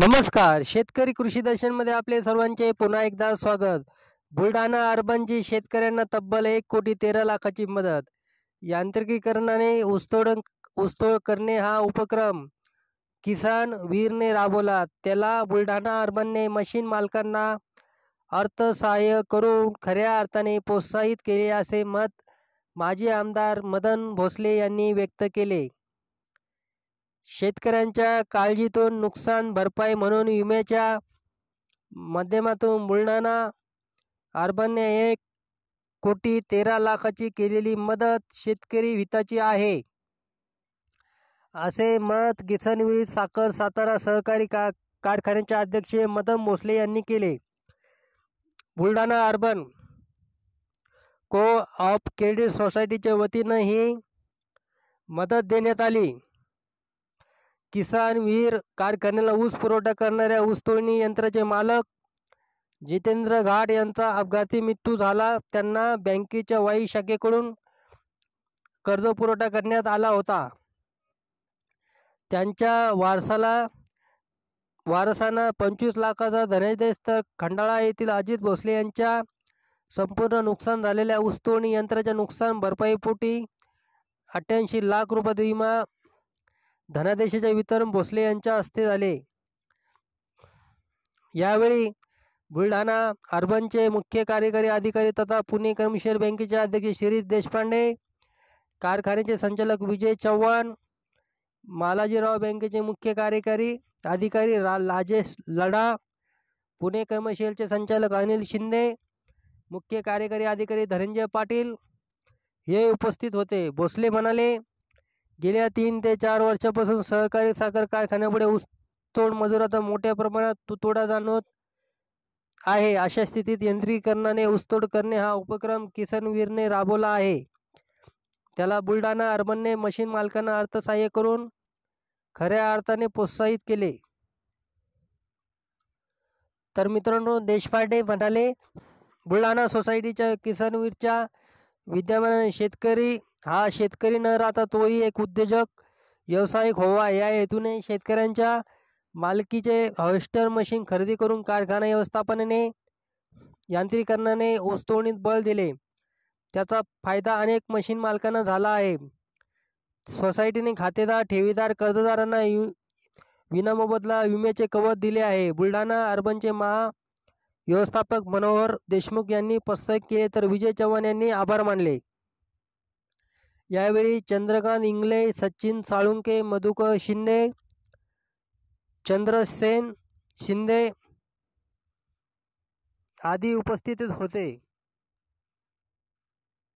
नमस्कार शेतकरी कृषी मध्ये आपले सर्वांचे पुन्हा एकदा स्वागत बुलढाणा अर्बनची शेतकऱ्यांना तब्बल एक कोटी तेरा लाखाची मदत यांत्रिकीकरणाने ऊसतोड ऊसतोड करणे हा उपक्रम किसान वीरने राबवला त्याला बुलढाणा अर्बनने मशीन मालकांना अर्थसहाय्य करून खऱ्या अर्थाने प्रोत्साहित केले असे मत माजी आमदार मदन भोसले यांनी व्यक्त केले शेतकऱ्यांच्या काळजीतून नुकसान भरपाई म्हणून विम्याच्या माध्यमातून बुलढाणा अर्बनने एक कोटी तेरा लाखाची केलेली मदत शेतकरी हिताची आहे असे मत गिसनवी साखर सातारा सहकारी का कारखान्याचे अध्यक्ष मदन भोसले यांनी केले Buldhana urban co-op credit सोसायटीच्या वतीनं ही मदत देण्यात आली किसान विहीर कारखान्याला ऊस पुरवठा करणाऱ्या ऊसतोडणी यंत्राचे मालक जितेंद्र घाट यांचा अपघाती मृत्यू झाला त्यांना बँकेच्या वाई शाखेकडून कर्ज पुरवठा करण्यात आला होता त्यांच्या वारसाला वारसांना पंचवीस लाखाचा धनादेश तर खंडाळा येथील अजित भोसले यांच्या संपूर्ण नुकसान झालेल्या ऊसतोडणी यंत्राच्या नुकसान भरपाईपोटी अठ्ठ्याऐंशी लाख रुपये विमा धनादेशाचे वितरण भोसले यांच्या हस्ते झाले यावेळी बुलढाणा अर्बनचे मुख्य कार्यकारी अधिकारी तथा पुणे कमर्शियल बँकेचे अध्यक्ष शिरीष देशपांडे कारखान्याचे संचालक विजय चव्हाण मालाजीराव बँकेचे मुख्य कार्यकारी अधिकारी रा राजेश लढा पुणे कमर्शियलचे संचालक अनिल शिंदे मुख्य कार्यकारी अधिकारी धनंजय पाटील हे उपस्थित होते भोसले म्हणाले गेल्या तीन ते चार वर्षापासून सहकारी साखर कारखान्यापुढे ऊसतोड मजुराचा मोठ्या प्रमाणात तुतोडा जाणवत आहे अशा स्थितीत यंत्रीकरणाने ऊसतोड करणे हा उपक्रम किसनवीरने राबवला आहे त्याला बुलढाणा अर्बनने मशीन मालकांना अर्थसहाय्य करून खऱ्या अर्थाने प्रोत्साहित केले तर मित्रांनो देशपांडे म्हणाले बुलढाणा सोसायटीच्या किसनवीरच्या विद्यमान शेतकरी हा शेतकरी न राहता तोही एक उद्योजक व्यावसायिक होवा या हेतूने शेतकऱ्यांच्या मालकीचे हॉस्टर मशीन खरेदी करून कारखाना व्यवस्थापनाने यांत्रिकरणाने ओस्तोणीत बळ दिले त्याचा फायदा अनेक मशीन मालकांना झाला आहे सोसायटीने खातेदार ठेवीदार कर्जदारांना विनामोबदला विम्याचे कवच दिले आहे बुलढाणा अर्बनचे महा व्यवस्थापक मनोहर देशमुख यांनी पस्तक केले तर विजय चव्हाण यांनी आभार मानले यावेळी चंद्रकांत इंगले सचिन साळुंके मधुकर शिंदे चंद्रसेन शिंदे आदी उपस्थित होते